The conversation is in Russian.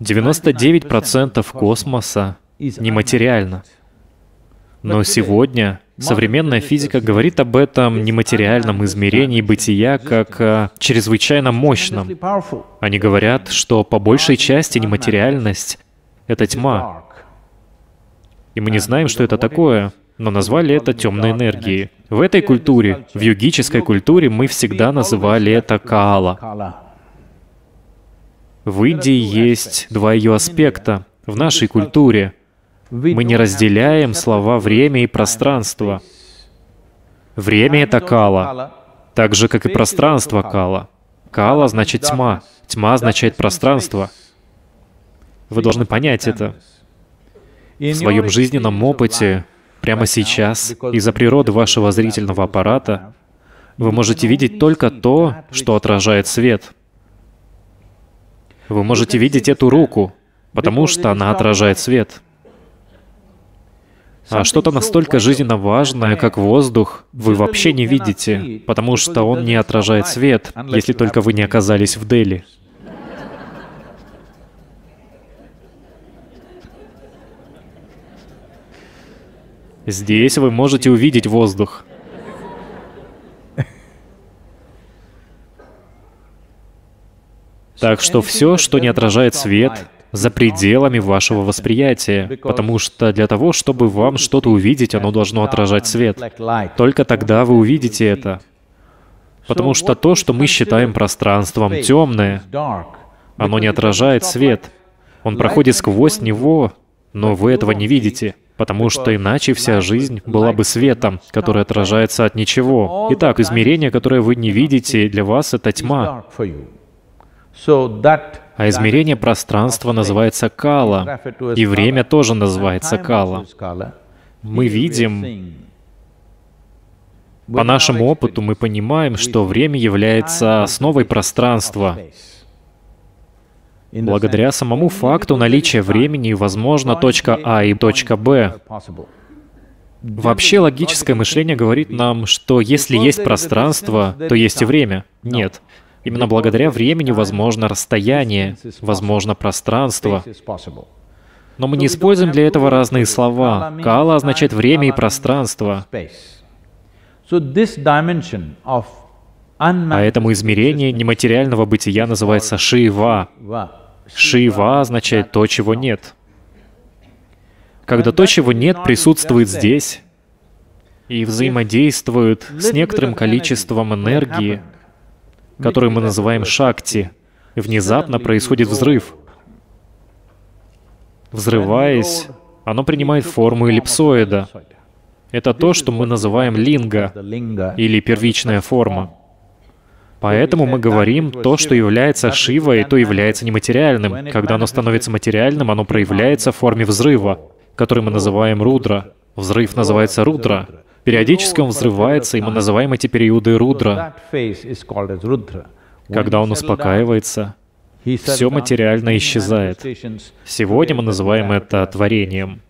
99% космоса нематериально. Но сегодня современная физика говорит об этом нематериальном измерении бытия как о а, чрезвычайно мощном. Они говорят, что по большей части нематериальность — это тьма. И мы не знаем, что это такое, но назвали это темной энергией. В этой культуре, в йогической культуре, мы всегда называли это каала. В Индии есть два ее аспекта. В нашей культуре мы не разделяем слова «время» и «пространство». Время — это кала, так же, как и пространство кала. Кала значит тьма, тьма означает пространство. Вы должны понять это. В своем жизненном опыте, прямо сейчас, из-за природы вашего зрительного аппарата, вы можете видеть только то, что отражает свет — вы можете видеть эту руку, потому что она отражает свет. А что-то настолько жизненно важное, как воздух, вы вообще не видите, потому что он не отражает свет, если только вы не оказались в Дели. Здесь вы можете увидеть воздух. Так что все, что не отражает свет, за пределами вашего восприятия, потому что для того, чтобы вам что-то увидеть, оно должно отражать свет. Только тогда вы увидите это. Потому что то, что мы считаем пространством темное, оно не отражает свет. Он проходит сквозь него, но вы этого не видите, потому что иначе вся жизнь была бы светом, который отражается от ничего. Итак, измерение, которое вы не видите, для вас — это тьма. А измерение пространства называется кала, и время тоже называется кала. Мы видим, по нашему опыту мы понимаем, что время является основой пространства. Благодаря самому факту наличия времени возможно, точка А и точка Б. Вообще логическое мышление говорит нам, что если есть пространство, то есть и время. Нет. Именно благодаря времени возможно расстояние, возможно пространство. Но мы не используем для этого разные слова. Кала означает время и пространство. Поэтому а измерение нематериального бытия называется шива. Шива означает то, чего нет. Когда то, чего нет, присутствует здесь и взаимодействует с некоторым количеством энергии, который мы называем шакти. Внезапно происходит взрыв. Взрываясь, оно принимает форму эллипсоида. Это то, что мы называем линга, или первичная форма. Поэтому мы говорим, то, что является Шивой, то является нематериальным. Когда оно становится материальным, оно проявляется в форме взрыва, который мы называем рудра. Взрыв называется рудра. Периодически он взрывается, и мы называем эти периоды рудра. Когда он успокаивается, все материально исчезает. Сегодня мы называем это творением.